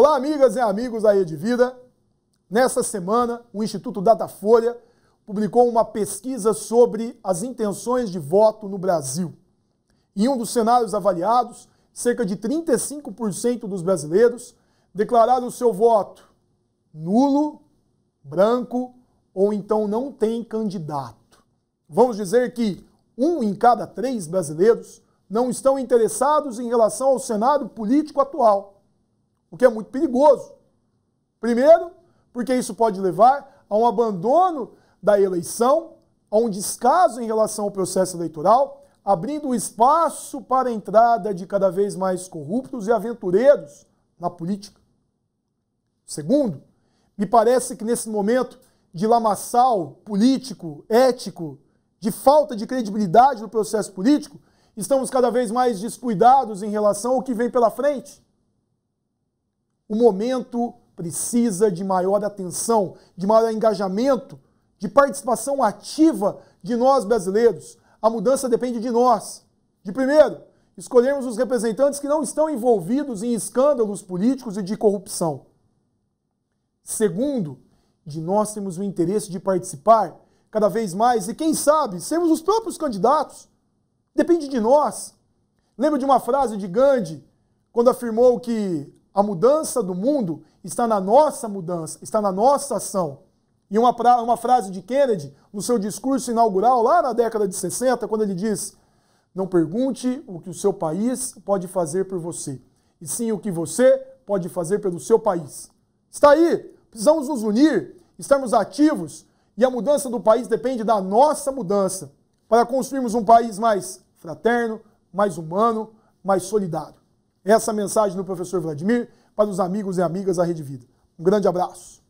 Olá, amigas e amigos da Rede Vida. Nessa semana, o Instituto Datafolha publicou uma pesquisa sobre as intenções de voto no Brasil. Em um dos cenários avaliados, cerca de 35% dos brasileiros declararam o seu voto nulo, branco ou então não tem candidato. Vamos dizer que um em cada três brasileiros não estão interessados em relação ao cenário político atual o que é muito perigoso. Primeiro, porque isso pode levar a um abandono da eleição, a um descaso em relação ao processo eleitoral, abrindo espaço para a entrada de cada vez mais corruptos e aventureiros na política. Segundo, me parece que nesse momento de lamaçal político, ético, de falta de credibilidade no processo político, estamos cada vez mais descuidados em relação ao que vem pela frente. O momento precisa de maior atenção, de maior engajamento, de participação ativa de nós brasileiros. A mudança depende de nós. De primeiro, escolhermos os representantes que não estão envolvidos em escândalos políticos e de corrupção. Segundo, de nós temos o interesse de participar cada vez mais e, quem sabe, sermos os próprios candidatos. Depende de nós. Lembro de uma frase de Gandhi, quando afirmou que a mudança do mundo está na nossa mudança, está na nossa ação. E uma, uma frase de Kennedy, no seu discurso inaugural, lá na década de 60, quando ele diz: Não pergunte o que o seu país pode fazer por você, e sim o que você pode fazer pelo seu país. Está aí! Precisamos nos unir, estarmos ativos, e a mudança do país depende da nossa mudança, para construirmos um país mais fraterno, mais humano, mais solidário. Essa mensagem do professor Vladimir para os amigos e amigas da Rede Vida. Um grande abraço.